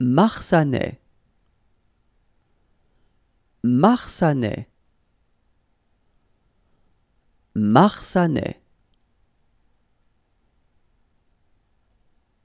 Marsanais. Marsanais. Marsanais.